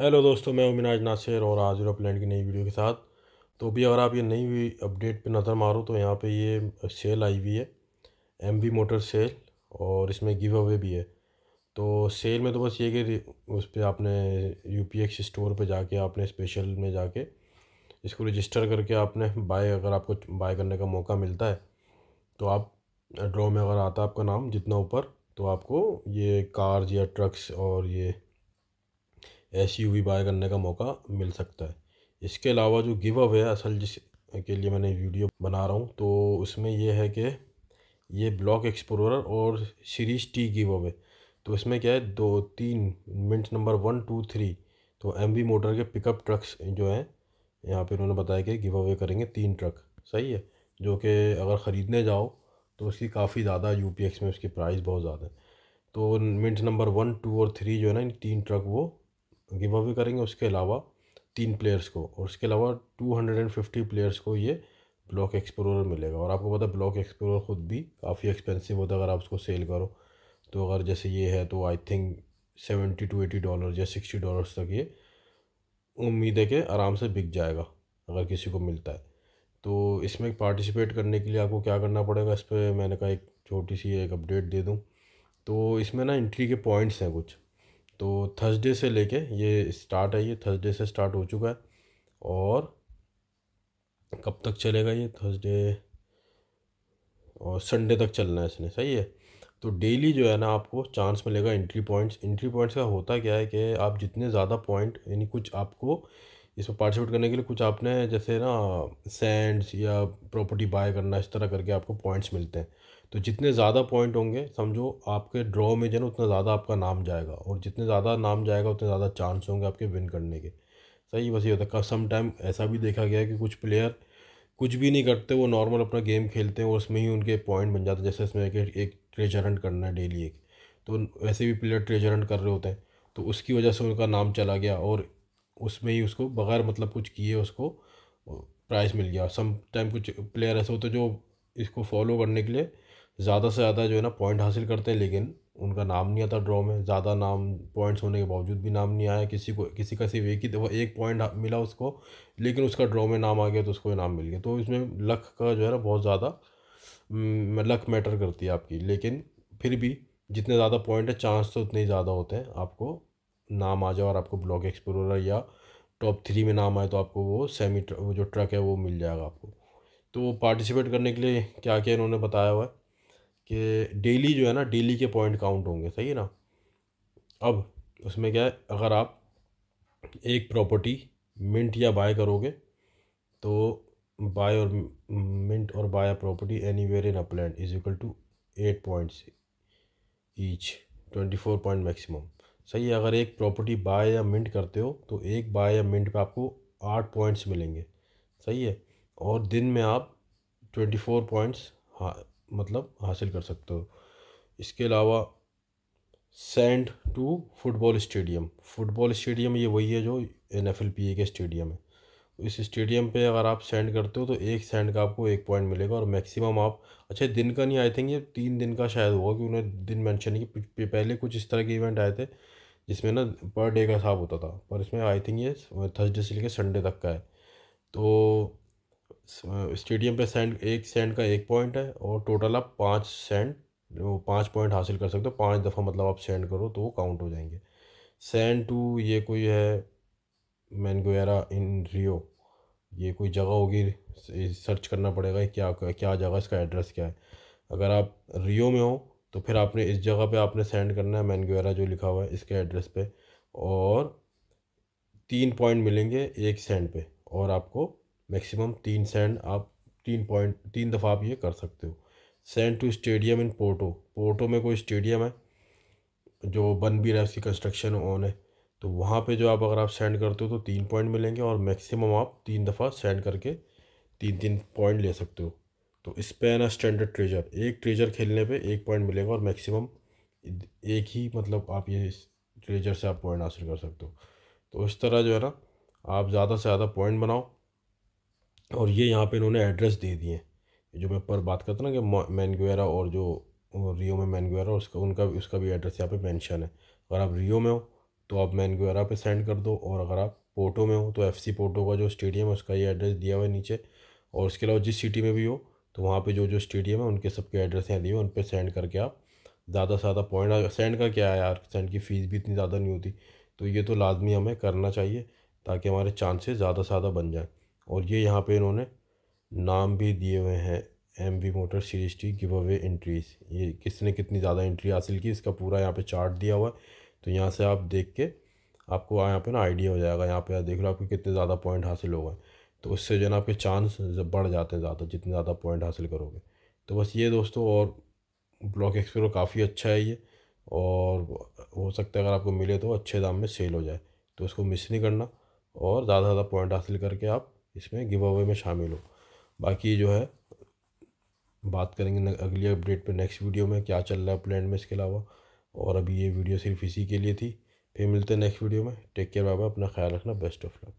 hello दोस्तों मैं अविनाज नासिर और आज यूरोप्लैंड की नई वीडियो के साथ तो अभी अगर आप ये नई हुई अपडेट पे नज़र मारो तो यहाँ पे ये सेल आई हुई है एम बी मोटर सेल और इसमें गिव अवे भी है तो सेल में तो बस ये कि उस पर आपने यू पी एक्स स्टोर पर जाके आपने स्पेशल में जाके इसको रजिस्टर करके आपने बाय अगर आपको बाय करने का मौका मिलता है तो आप ड्रॉ में अगर आता है आपका नाम जितना ऊपर तो आपको ये कार्स या ट्रक्स और ये एस यू बाय करने का मौका मिल सकता है इसके अलावा जो गिव अवे है असल जिस के लिए मैंने वीडियो बना रहा हूँ तो उसमें यह है कि ये ब्लॉक एक्सप्लोरर और सीरीज टी गिव अवे तो इसमें क्या है दो तीन minute number one two three तो एम वी मोटर के पिकअप ट्रक्स जो हैं यहाँ पर उन्होंने बताया कि गिव अवे करेंगे तीन ट्रक सही है जो कि अगर ख़रीदने जाओ तो उसकी काफ़ी ज़्यादा यू पी एक्स में उसकी प्राइस बहुत ज़्यादा है तो मिनट नंबर वन टू और थ्री जो है ना तीन ट्रक वो गिव अवे करेंगे उसके अलावा तीन प्लेयर्स को और उसके अलावा two hundred and fifty players को ये ब्लॉक एक्सप्लोरर मिलेगा और आपको पता है ब्लॉक एक्सप्लोरर ख़ुद भी काफ़ी एक्सपेंसिव होता है अगर आप उसको सेल करो तो अगर जैसे ये है तो I think seventy to eighty dollar या सिक्सटी डॉलर्स तक ये उम्मीद है कि आराम से बिक जाएगा अगर किसी को मिलता है तो इसमें पार्टिसिपेट करने के लिए आपको क्या करना पड़ेगा इस पर मैंने कहा एक छोटी सी एक अपडेट दे दूँ तो इसमें ना एंट्री के पॉइंट्स हैं कुछ तो थर्सडे से लेके ये स्टार्ट है ये थर्सडे से स्टार्ट हो चुका है और कब तक चलेगा ये थर्सडे और संडे तक चलना है इसने सही है तो डेली जो है ना आपको चांस मिलेगा एंट्री पॉइंट्स एंट्री पॉइंट्स का होता क्या है कि आप जितने ज़्यादा पॉइंट यानी कुछ आपको पर पार्टिसिपेट करने के लिए कुछ आपने जैसे ना सेंड्स या प्रॉपर्टी बाय करना इस तरह करके आपको पॉइंट्स मिलते हैं तो जितने ज़्यादा पॉइंट होंगे समझो आपके ड्रॉ में जो है ना उतना ज़्यादा आपका नाम जाएगा और जितने ज़्यादा नाम जाएगा उतने ज़्यादा चांस होंगे आपके विन करने के सही बस ये होता है सम टाइम ऐसा भी देखा गया है कि कुछ प्लेयर कुछ भी नहीं करते वो नॉर्मल अपना गेम खेलते हैं और उसमें ही उनके पॉइंट बन जाते हैं जैसे इसमें कि एक ट्रेजर हंट करना है डेली एक तो वैसे भी प्लेयर ट्रेजर हंट कर रहे होते हैं तो उसकी वजह से उनका नाम चला गया और उसमें ही उसको बगैर मतलब कुछ किए उसको प्राइज़ मिल गया सम टाइम कुछ प्लेयर ऐसे होते जो इसको फॉलो करने के लिए ज़्यादा से ज़्यादा जो है ना पॉइंट हासिल करते हैं लेकिन उनका नाम नहीं आता ड्रॉ में ज़्यादा नाम पॉइंट्स होने के बावजूद भी नाम नहीं आया किसी को किसी का सिर्फ एक ही एक पॉइंट मिला उसको लेकिन उसका ड्रॉ में नाम आ गया तो उसको इनाम मिल गया तो इसमें लक का जो है ना बहुत ज़्यादा लक हम्म, मैटर करती है आपकी लेकिन फिर भी जितने ज़्यादा पॉइंट है चांस तो उतने ही ज़्यादा होते हैं आपको नाम आ जाए और आपको ब्लॉक एक्सप्लोरर या टॉप थ्री में नाम आए तो आपको वो सेमी वो जो ट्रक है वो मिल जाएगा आपको तो पार्टिसिपेट करने के लिए क्या क्या इन्होंने बताया हुआ है कि डेली जो है ना डेली के पॉइंट काउंट होंगे सही है ना अब उसमें क्या है अगर आप एक प्रॉपर्टी मिंट या बाय करोगे तो बाय और मिंट और buy property anywhere in Upland is equal to eight points each twenty four point maximum सही है अगर एक प्रॉपर्टी बाय या मिंट करते हो तो एक बाय या मिंट पे आपको आठ पॉइंट्स मिलेंगे सही है और दिन में आप ट्वेंटी फोर पॉइंट्स मतलब हासिल कर सकते हो इसके अलावा send to football stadium football stadium ये वही है जो N F L P A के स्टेडियम है इस स्टेडियम पे अगर आप सेंड करते हो तो एक सेंड का आपको एक पॉइंट मिलेगा और मैक्सिमम आप अच्छा दिन का नहीं आई थिंक ये तीन दिन का शायद होगा कि उन्हें दिन मेंशन कि पहले कुछ इस तरह के इवेंट आए थे जिसमें ना पर डे का हिसाब होता था पर इसमें आई थिंक ये थर्सडे से लेकर संडे तक का है तो स्टेडियम पे सेंड एक सेंड का एक पॉइंट है और टोटल आप पाँच सेंड पाँच पॉइंट हासिल कर सकते हो पाँच दफ़ा मतलब आप सेंड करो तो वो काउंट हो जाएंगे सेंड टू ये कोई है मैनगोरा इन रियो ये कोई जगह होगी सर्च करना पड़ेगा क्या क्या जगह इसका एड्रेस क्या है अगर आप रियो में हो तो फिर आपने इस जगह पे आपने सेंड करना है मैनगोरा जो लिखा हुआ है इसके एड्रेस पे और तीन पॉइंट मिलेंगे एक सेंड पे और आपको मैक्सिमम तीन सेंड आप तीन पॉइंट तीन दफ़ा आप ये कर सकते हो send to stadium in Porto Porto में कोई स्टेडियम है जो बन भी रहा है उसकी कंस्ट्रक्शन ऑन है तो वहाँ पे जो आप अगर आप सेंड करते हो तो तीन पॉइंट मिलेंगे और मैक्सिमम आप तीन दफ़ा सेंड करके तीन तीन पॉइंट ले सकते हो तो इस पर है ना स्टैंडर्ड ट्रेजर एक ट्रेजर खेलने पे एक पॉइंट मिलेगा और मैक्सिमम एक ही मतलब आप ये ट्रेजर से आप पॉइंट हासिल कर सकते हो तो इस तरह जो है ना आप ज़्यादा से ज़्यादा पॉइंट बनाओ और ये यहाँ पे इन्होंने एड्रेस दे दिए जो मैं पर बात करता ना कि मैनगुएरा और जो रियो में मैनगुएरा उसका उनका उसका भी एड्रेस यहाँ पे मेंशन है अगर आप रियो में हो तो आप मैनगुएरा पर सेंड कर दो और अगर आप पोटो में हो तो एफ सी पोटो का जो स्टेडियम है उसका ये एड्रेस दिया हुआ है नीचे और उसके अलावा जिस सिटी में भी हो तो वहाँ पे जो जो स्टेडियम है उनके सबके एड्रेस यहाँ दिए उन पर सेंड करके आप ज़्यादा से ज़्यादा पॉइंट सेंड का क्या है यार सेंड की फ़ीस भी इतनी ज़्यादा नहीं होती तो ये तो लाजमी हमें करना चाहिए ताकि हमारे चांसेस ज़्यादा से ज़्यादा बन जाएँ और ये यहाँ पे इन्होंने नाम भी दिए हुए हैं M V motor series T give away entries ये किसने कितनी ज़्यादा एंट्री हासिल की इसका पूरा यहाँ पे चार्ट दिया हुआ है तो यहाँ से आप देख के आपको यहाँ पे ना आइडिया हो जाएगा यहाँ पे देख लो आपके कितने ज़्यादा पॉइंट हासिल हो गए तो उससे जो है ना आपके चांस बढ़ जाते हैं ज़्यादा जितने ज़्यादा पॉइंट हासिल करोगे तो बस ये दोस्तों और ब्लॉक एक्सप्लोर काफ़ी अच्छा है ये और हो सकता है अगर आपको मिले तो अच्छे दाम में सेल हो जाए तो उसको मिस नहीं करना और ज़्यादा ज़्यादा पॉइंट हासिल करके आप इसमें गिव अवे में शामिल हो बाकी जो है बात करेंगे अगली अपडेट पे नेक्स्ट वीडियो में क्या चल रहा है प्लान में इसके अलावा और अभी ये वीडियो सिर्फ इसी के लिए थी फिर मिलते हैं नेक्स्ट वीडियो में टेक केयर बाबा अपना ख्याल रखना बेस्ट ऑफ लक